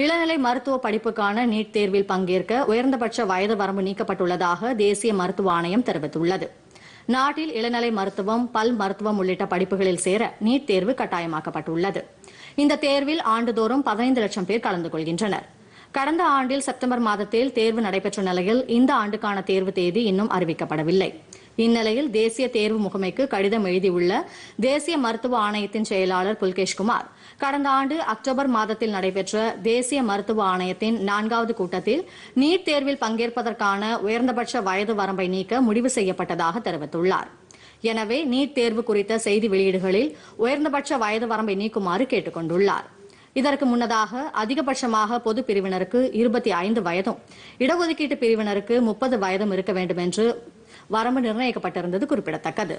இளநிலை மருத்துவ படிப்புக்கான நீட் தேர்வில் பங்கேற்க உயர்ந்தபட்ச வயது வரம்பு நீக்கப்பட்டுள்ளதாக தேசிய மருத்துவ ஆணையம் தெரிவித்துள்ளது நாட்டில் இளநிலை மருத்துவம் பல் மருத்துவம் உள்ளிட்ட படிப்புகளில் சேர நீட் தேர்வு கட்டாயமாக்கப்பட்டுள்ளது இந்த தேர்வில் ஆண்டுதோறும் பதினைந்து லட்சம் பேர் கலந்து கொள்கின்றனர் கடந்த ஆண்டில் செப்டம்பர் மாதத்தில் தேர்வு நடைபெற்ற நிலையில் இந்த ஆண்டுக்கான தேர்வு தேதி இன்னும் அறிவிக்கப்படவில்லை இந்நிலையில் தேசிய தேர்வு முகமைக்கு கடிதம் எழுதியுள்ள தேசிய மருத்துவ ஆணையத்தின் செயலாளர் புல்கேஷ்குமார் கடந்த ஆண்டு அக்டோபர் மாதத்தில் நடைபெற்ற தேசிய மருத்துவ ஆணையத்தின் நான்காவது கூட்டத்தில் நீட் தேர்வில் பங்கேற்பதற்கான உயர்ந்தபட்ச வயது வரம்பை நீக்க முடிவு செய்யப்பட்டதாக தெரிவித்துள்ளார் எனவே நீட் தேர்வு குறித்த செய்தி வெளியீடுகளில் உயர்ந்தபட்ச வயது வரம்பை நீக்குமாறு கேட்டுக் கொண்டுள்ளார் இதற்கு முன்னதாக அதிகபட்சமாக பொது பிரிவினருக்கு இருபத்தி ஐந்து வயதும் இடஒதுக்கீட்டு பிரிவினருக்கு முப்பது வயதும் இருக்க வேண்டும் என்று வரம்பு நிர்ணயிக்கப்பட்டிருந்தது குறிப்பிடத்தக்கது